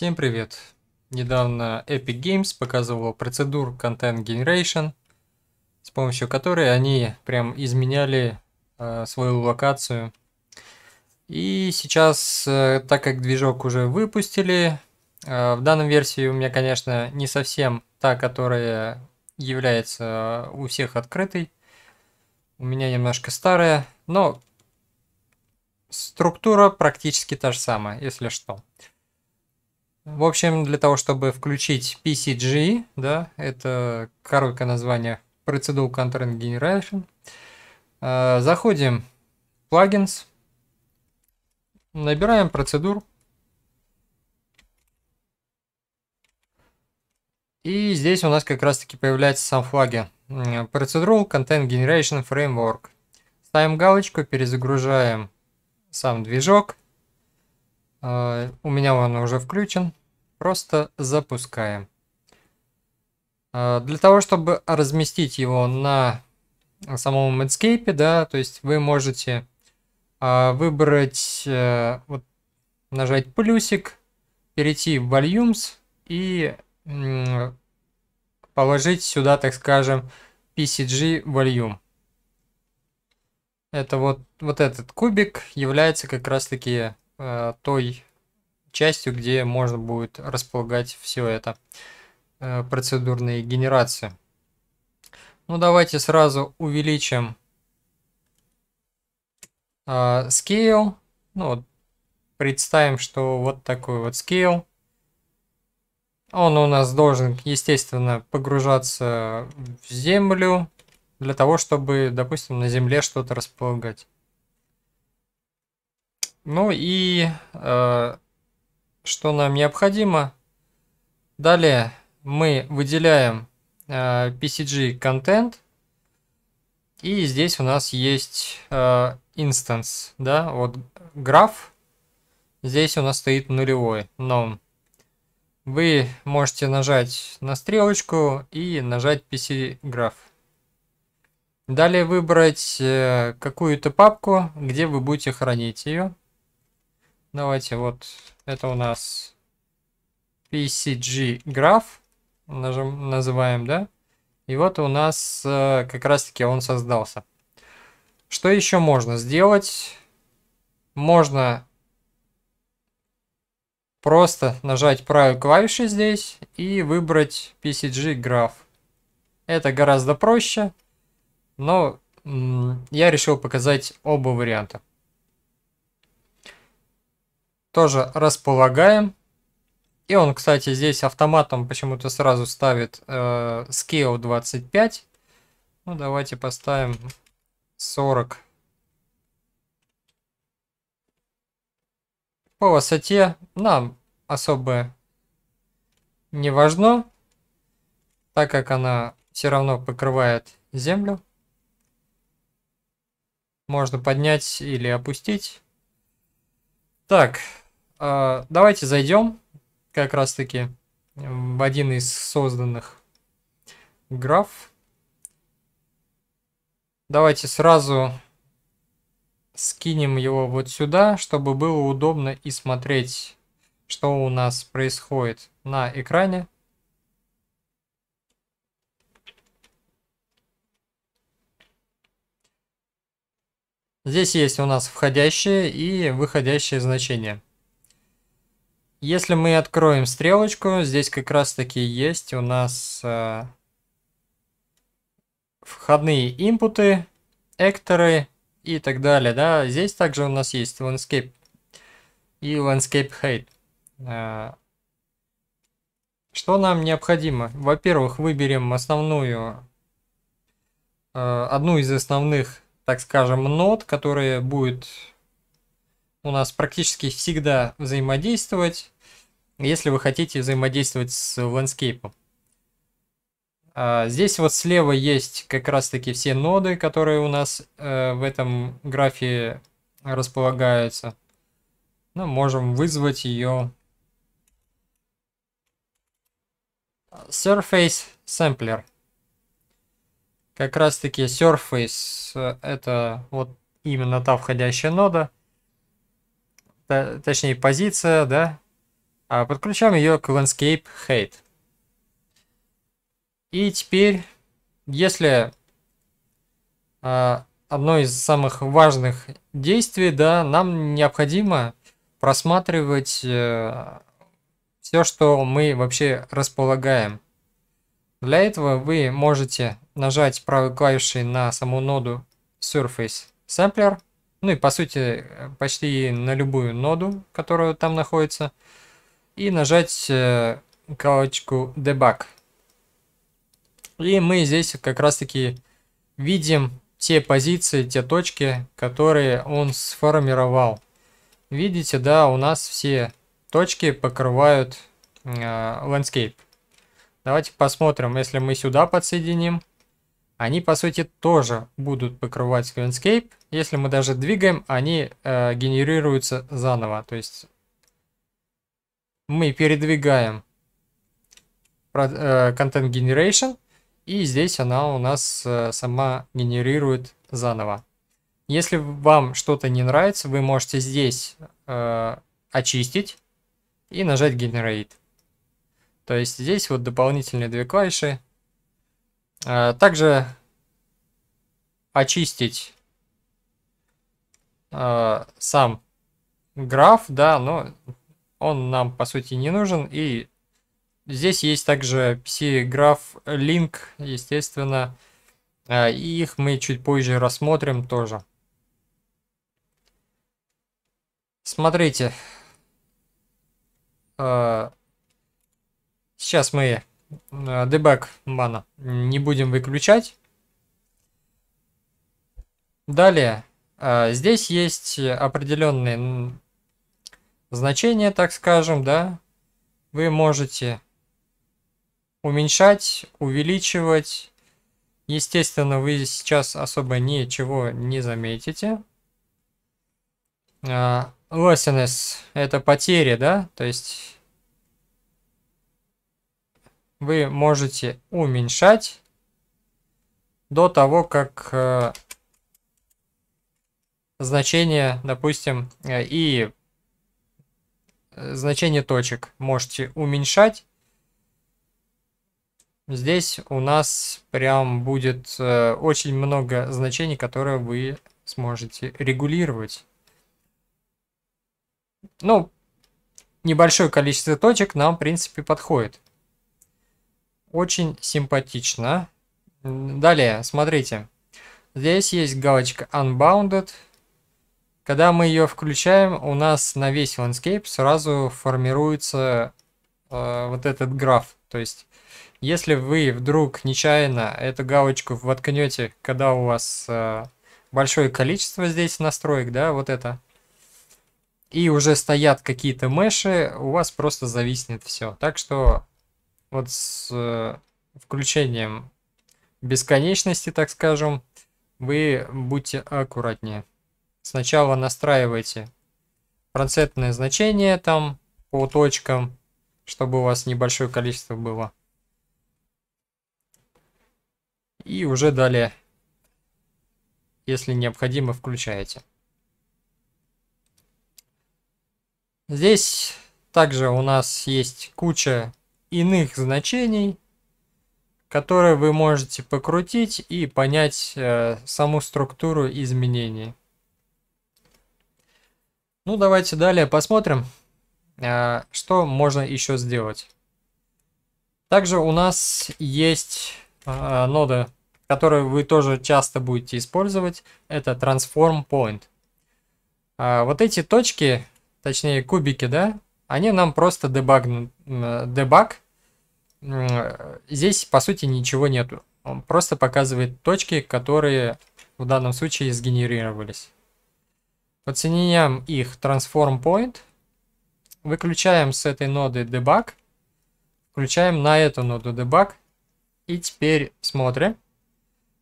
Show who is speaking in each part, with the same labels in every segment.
Speaker 1: Всем привет! Недавно Epic Games показывала процедуру Content Generation, с помощью которой они прям изменяли э, свою локацию. И сейчас, э, так как движок уже выпустили, э, в данной версии у меня, конечно, не совсем та, которая является у всех открытой. У меня немножко старая, но структура практически та же самая, если что. В общем, для того, чтобы включить PCG, да, это короткое название Procedure Content Generation, э, заходим в Plugins, набираем процедур, и здесь у нас как раз таки появляется сам флаги. Procedural Content Generation Framework. Ставим галочку, перезагружаем сам движок, а, у меня он уже включен. Просто запускаем. А, для того, чтобы разместить его на самом Medscape, да, то есть вы можете а, выбрать, э, вот, нажать плюсик, перейти в Volumes и положить сюда, так скажем, PCG Volume. Это вот, вот этот кубик является как раз таки Э, той частью, где можно будет располагать все это э, процедурные генерации. Ну давайте сразу увеличим э, scale. Ну, вот, представим, что вот такой вот scale. Он у нас должен, естественно, погружаться в землю для того, чтобы, допустим, на земле что-то располагать. Ну и э, что нам необходимо? Далее мы выделяем э, PCG контент. И здесь у нас есть э, instance, да, вот граф. Здесь у нас стоит нулевой, но вы можете нажать на стрелочку и нажать PC граф. Далее выбрать э, какую-то папку, где вы будете хранить ее. Давайте вот это у нас PCG граф называем, да? И вот у нас э, как раз-таки он создался. Что еще можно сделать? Можно просто нажать правой клавишей здесь и выбрать PCG граф. Это гораздо проще, но я решил показать оба варианта тоже располагаем. И он, кстати, здесь автоматом почему-то сразу ставит э, scale 25. Ну, давайте поставим 40. По высоте нам особо не важно, так как она все равно покрывает землю. Можно поднять или опустить. Так, а, давайте зайдем как раз-таки в один из созданных граф. Давайте сразу скинем его вот сюда, чтобы было удобно и смотреть, что у нас происходит на экране. Здесь есть у нас входящее и выходящее значение. Если мы откроем стрелочку, здесь как раз таки есть у нас э, входные импуты, экторы и так далее. Да? Здесь также у нас есть landscape и landscape height. Э, что нам необходимо? Во-первых, выберем основную, э, одну из основных, так скажем, нод, которая будет у нас практически всегда взаимодействовать, если вы хотите взаимодействовать с ландскейпом. А здесь вот слева есть как раз-таки все ноды, которые у нас э, в этом графе располагаются. Ну, можем вызвать ее Surface Sampler. Как раз-таки Surface это вот именно та входящая нода точнее позиция, да, а подключаем ее к Landscape Height. И теперь, если а, одно из самых важных действий, да, нам необходимо просматривать э, все, что мы вообще располагаем. Для этого вы можете нажать правой клавишей на саму ноду Surface Sampler – ну и по сути э, почти на любую ноду, которая там находится. И нажать э, галочку Debug. И мы здесь как раз таки видим те позиции, те точки, которые он сформировал. Видите, да, у нас все точки покрывают э, landscape. Давайте посмотрим, если мы сюда подсоединим они по сути тоже будут покрывать Landscape. Если мы даже двигаем, они э, генерируются заново. То есть мы передвигаем э, Content Generation, и здесь она у нас э, сама генерирует заново. Если вам что-то не нравится, вы можете здесь э, очистить и нажать Generate. То есть здесь вот дополнительные две клавиши а, также очистить а, сам граф, да, но он нам по сути не нужен. И здесь есть также psi-граф link, естественно, а, и их мы чуть позже рассмотрим тоже. Смотрите, сейчас мы Э, Дебаг мана не будем выключать. Далее, э, здесь есть определенные значения, так скажем, да. Вы можете уменьшать, увеличивать. Естественно, вы сейчас особо ничего не заметите. Lossiness э, – это потери, да, то есть вы можете уменьшать до того, как э, значение, допустим, э, и э, значение точек можете уменьшать. Здесь у нас прям будет очень много значений, которые вы сможете регулировать. Ну, небольшое количество точек нам, в принципе, подходит. Очень симпатично. Далее, смотрите. Здесь есть галочка Unbounded. Когда мы ее включаем, у нас на весь landscape сразу формируется э, вот этот граф. То есть, если вы вдруг нечаянно эту галочку воткнете, когда у вас э, большое количество здесь настроек, да, вот это, и уже стоят какие-то меши, у вас просто зависнет все. Так что вот с э, включением бесконечности, так скажем, вы будьте аккуратнее. Сначала настраивайте процентное значение там по точкам, чтобы у вас небольшое количество было. И уже далее, если необходимо, включаете. Здесь также у нас есть куча иных значений, которые вы можете покрутить и понять э, саму структуру изменений. Ну, давайте далее посмотрим, э, что можно еще сделать. Также у нас есть э, нода, которую вы тоже часто будете использовать. Это Transform Point. Э, вот эти точки, точнее кубики, да, они нам просто дебаг, дебаг. Здесь, по сути, ничего нету. Он просто показывает точки, которые в данном случае сгенерировались. Подсоединяем их transform point. Выключаем с этой ноды дебаг. Включаем на эту ноду дебаг. И теперь смотрим,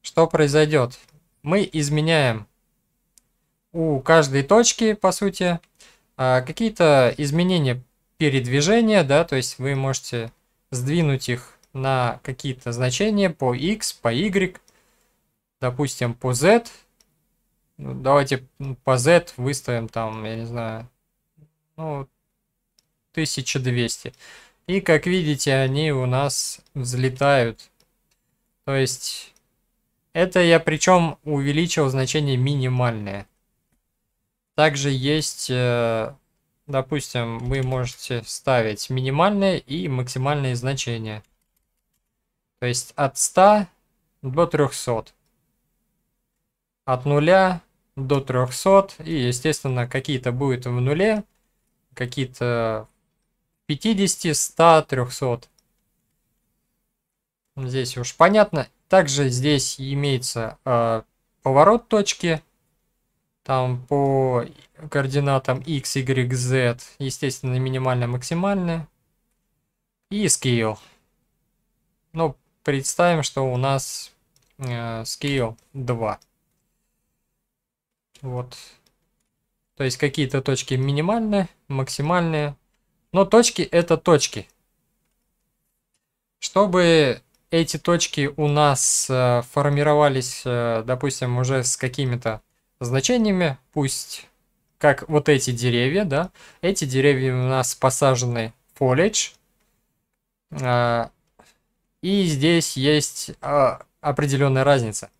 Speaker 1: что произойдет. Мы изменяем у каждой точки, по сути, а какие-то изменения передвижения, да, то есть вы можете сдвинуть их на какие-то значения по x, по y, допустим, по z. Ну, давайте по z выставим там, я не знаю, ну, 1200. И, как видите, они у нас взлетают. То есть, это я причем увеличил значение минимальное. Также есть, э, допустим, вы можете ставить минимальные и максимальные значения. То есть от 100 до 300. От 0 до 300. И, естественно, какие-то будут в нуле, какие-то 50, 100, 300. Здесь уж понятно. Также здесь имеется э, поворот точки. Там по координатам x, y, z, естественно, минимальное, максимальное. И scale. Ну, представим, что у нас э, scale 2. Вот. То есть какие-то точки минимальные, максимальные. Но точки это точки. Чтобы эти точки у нас э, формировались, э, допустим, уже с какими-то значениями, пусть как вот эти деревья, да, эти деревья у нас посажены foliage, а, и здесь есть а, определенная разница.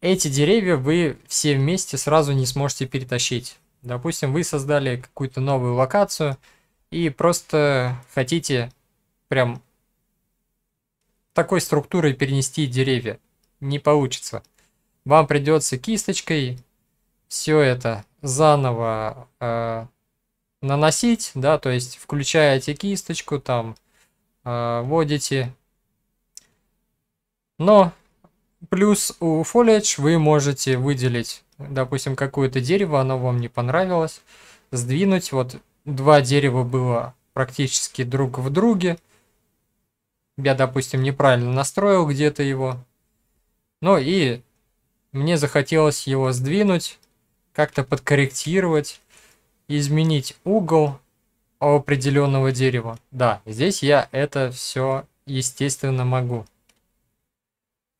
Speaker 1: Эти деревья вы все вместе сразу не сможете перетащить. Допустим, вы создали какую-то новую локацию и просто хотите прям такой структурой перенести деревья. Не получится вам придется кисточкой все это заново э, наносить, да, то есть включаете кисточку, там э, вводите. Но плюс у Foliage вы можете выделить, допустим, какое-то дерево, оно вам не понравилось, сдвинуть, вот два дерева было практически друг в друге. Я, допустим, неправильно настроил где-то его. Ну и мне захотелось его сдвинуть, как-то подкорректировать, изменить угол определенного дерева. Да, здесь я это все естественно могу.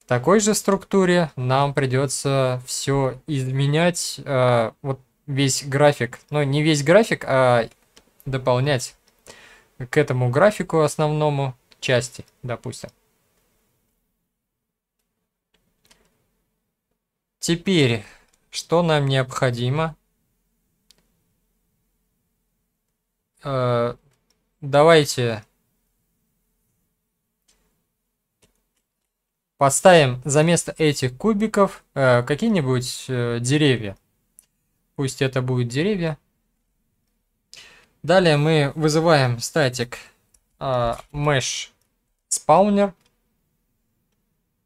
Speaker 1: В такой же структуре нам придется все изменять, э, вот весь график, ну не весь график, а дополнять к этому графику основному части, допустим. Теперь, что нам необходимо? Э, давайте поставим за место этих кубиков э, какие-нибудь э, деревья. Пусть это будут деревья. Далее мы вызываем статик э, mesh spawner.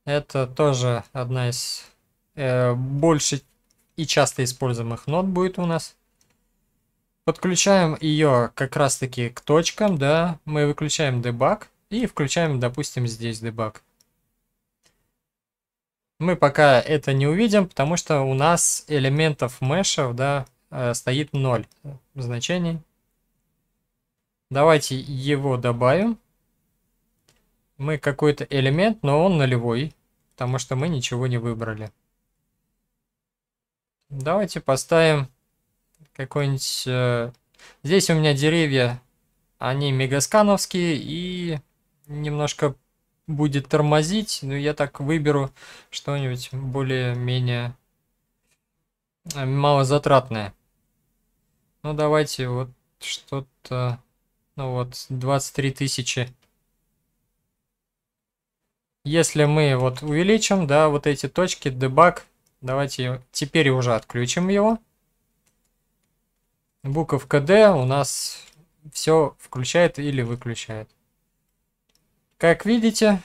Speaker 1: Это тоже одна из Э, больше и часто используемых нот будет у нас. Подключаем ее как раз таки к точкам, да, мы выключаем дебаг и включаем, допустим, здесь дебаг. Мы пока это не увидим, потому что у нас элементов мешев, да, э, стоит 0 значений. Давайте его добавим. Мы какой-то элемент, но он нулевой, потому что мы ничего не выбрали. Давайте поставим какой-нибудь... Э, здесь у меня деревья, они мегаскановские, и немножко будет тормозить, но я так выберу что-нибудь более-менее э, малозатратное. Ну давайте вот что-то... Ну вот, 23 тысячи. Если мы вот увеличим, да, вот эти точки, дебаг, Давайте теперь уже отключим его. Буковка D у нас все включает или выключает. Как видите,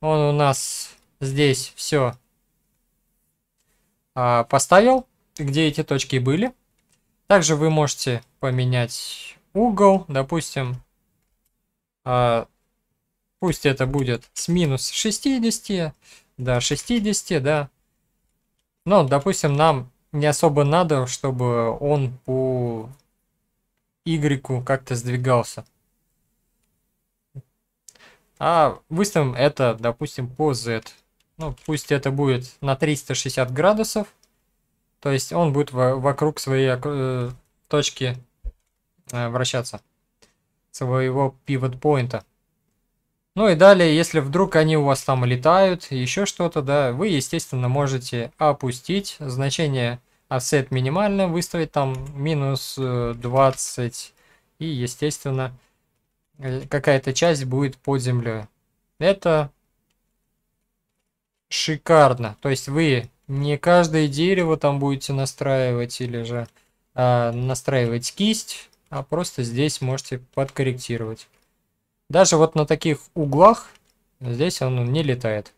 Speaker 1: он у нас здесь все а, поставил, где эти точки были. Также вы можете поменять угол, допустим, а, пусть это будет с минус 60, до 60, да. Но, допустим, нам не особо надо, чтобы он по Y как-то сдвигался. А выставим это, допустим, по Z. Ну, пусть это будет на 360 градусов. То есть он будет вокруг своей э, точки э, вращаться. Своего pivot поинта. Ну и далее, если вдруг они у вас там летают, еще что-то, да, вы, естественно, можете опустить значение offset минимально, выставить там минус 20, э, и, естественно, э, какая-то часть будет под землей. Это шикарно. То есть вы не каждое дерево там будете настраивать или же э, настраивать кисть, а просто здесь можете подкорректировать. Даже вот на таких углах здесь он не летает.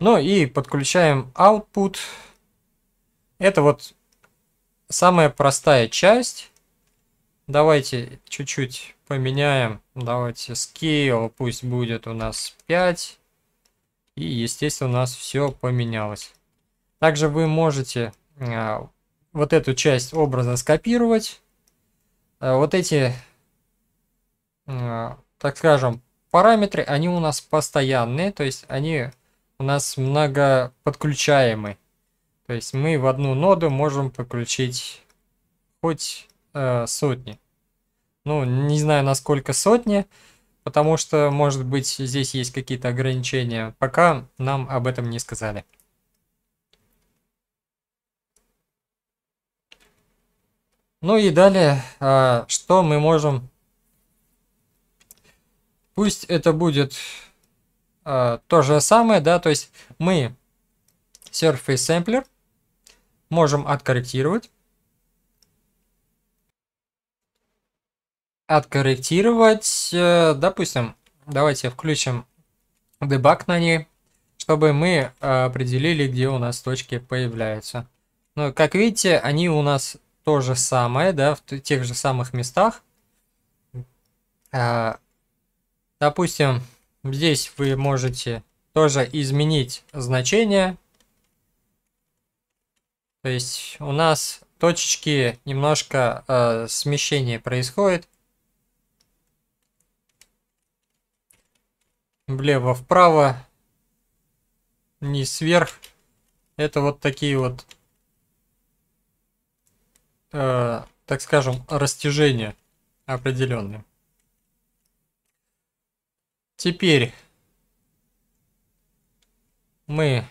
Speaker 1: Ну и подключаем output. Это вот самая простая часть. Давайте чуть-чуть поменяем. Давайте scale пусть будет у нас 5. И естественно у нас все поменялось. Также вы можете а, вот эту часть образа скопировать Э, вот эти, э, так скажем, параметры, они у нас постоянные, то есть они у нас многоподключаемы. То есть мы в одну ноду можем подключить хоть э, сотни. Ну, не знаю, насколько сотни, потому что, может быть, здесь есть какие-то ограничения. Пока нам об этом не сказали. Ну и далее, а, что мы можем... Пусть это будет а, то же самое, да, то есть мы Surface Sampler можем откорректировать. Откорректировать, э, допустим, давайте включим дебаг на ней, чтобы мы э, определили, где у нас точки появляются. Ну, как видите, они у нас то же самое, да, в тех же самых местах. А, допустим, здесь вы можете тоже изменить значение. То есть у нас точечки немножко э, смещение происходит. Влево-вправо, не сверх. Это вот такие вот э, так скажем, растяжение определенное. Теперь мы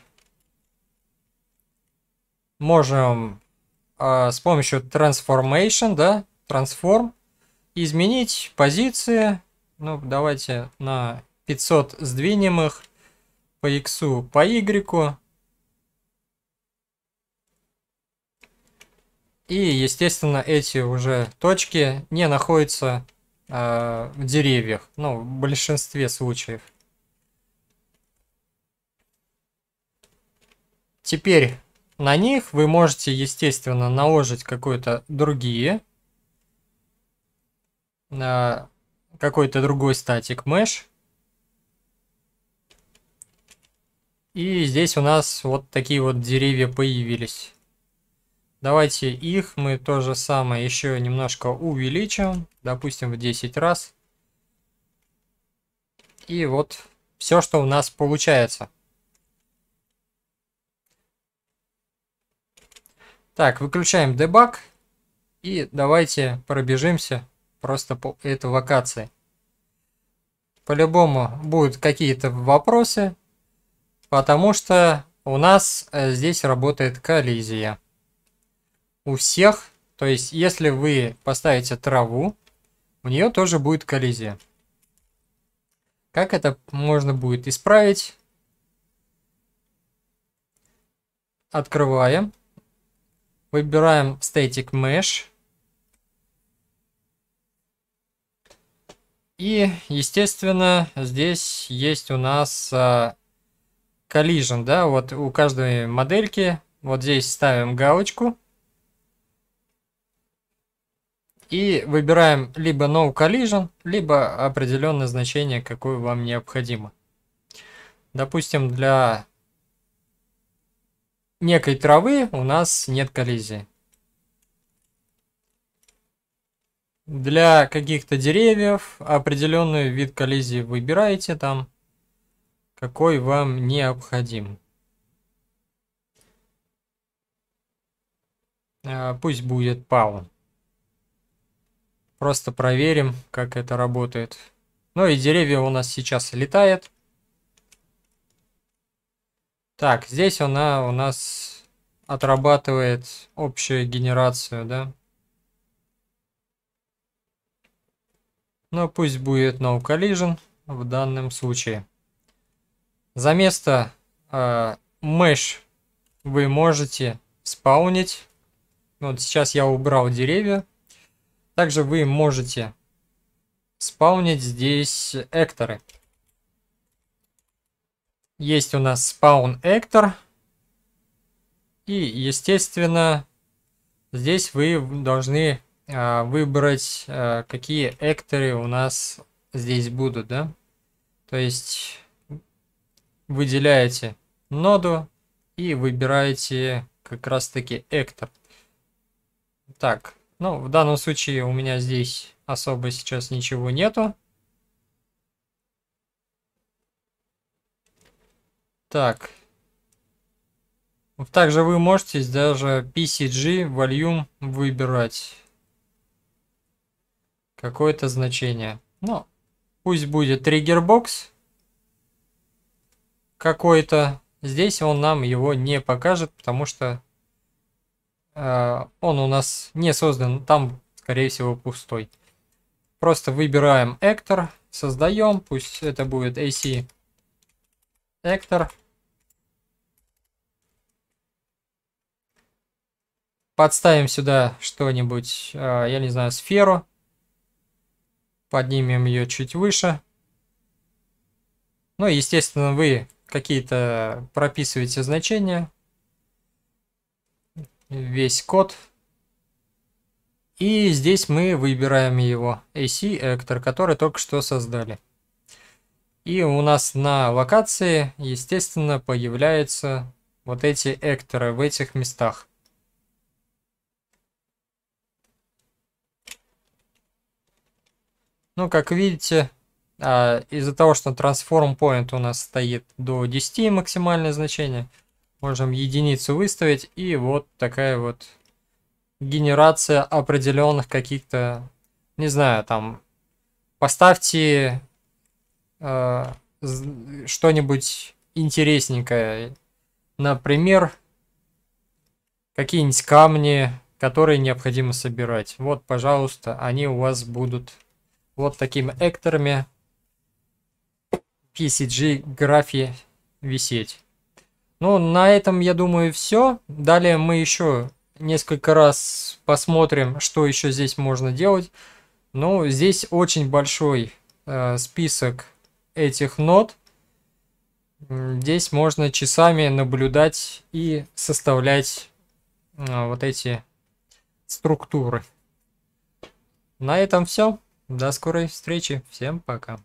Speaker 1: можем э, с помощью transformation, да, transform, изменить позиции. Ну, давайте на 500 сдвинем их по x, по y. И, естественно, эти уже точки не находятся э, в деревьях, ну, в большинстве случаев. Теперь на них вы можете, естественно, наложить какой то другие, э, какой-то другой статик mesh. И здесь у нас вот такие вот деревья появились. Давайте их мы то же самое еще немножко увеличим, допустим, в 10 раз. И вот все, что у нас получается. Так, выключаем дебаг. И давайте пробежимся просто по этой локации. По-любому будут какие-то вопросы, потому что у нас э, здесь работает коллизия у всех. То есть, если вы поставите траву, у нее тоже будет коллизия. Как это можно будет исправить? Открываем. Выбираем Static Mesh. И, естественно, здесь есть у нас а, collision, да, вот у каждой модельки, вот здесь ставим галочку, и выбираем либо No Collision, либо определенное значение, какое вам необходимо. Допустим, для некой травы у нас нет коллизии. Для каких-то деревьев определенный вид коллизии выбираете там, какой вам необходим. А, пусть будет паун. Просто проверим, как это работает. Ну и деревья у нас сейчас летает. Так, здесь она у нас отрабатывает общую генерацию, да? ну пусть будет no collision в данном случае. За место э, mesh вы можете спаунить. Вот сейчас я убрал деревья. Также вы можете спаунить здесь экторы. Есть у нас спаун эктор. И, естественно, здесь вы должны э, выбрать, э, какие экторы у нас здесь будут, да? То есть выделяете ноду и выбираете как раз таки эктор. Так, ну, в данном случае у меня здесь особо сейчас ничего нету. Так. Также вы можете даже PCG Volume выбирать какое-то значение. Ну, пусть будет триггербокс какой-то. Здесь он нам его не покажет, потому что Э, он у нас не создан, там, скорее всего, пустой. Просто выбираем Эктор, создаем, пусть это будет AC Эктор. Подставим сюда что-нибудь, э, я не знаю, сферу. Поднимем ее чуть выше. Ну, естественно, вы какие-то прописываете значения весь код. И здесь мы выбираем его, AC Actor, который только что создали. И у нас на локации, естественно, появляются вот эти экторы в этих местах. Ну, как видите, а, из-за того, что Transform Point у нас стоит до 10 максимальное значение, Можем единицу выставить. И вот такая вот генерация определенных каких-то, не знаю, там, поставьте э, что-нибудь интересненькое. Например, какие-нибудь камни, которые необходимо собирать. Вот, пожалуйста, они у вас будут вот такими экторами PCG графи висеть. Ну, на этом, я думаю, все. Далее мы еще несколько раз посмотрим, что еще здесь можно делать. Ну, здесь очень большой э, список этих нот. Здесь можно часами наблюдать и составлять э, вот эти структуры. На этом все. До скорой встречи. Всем пока.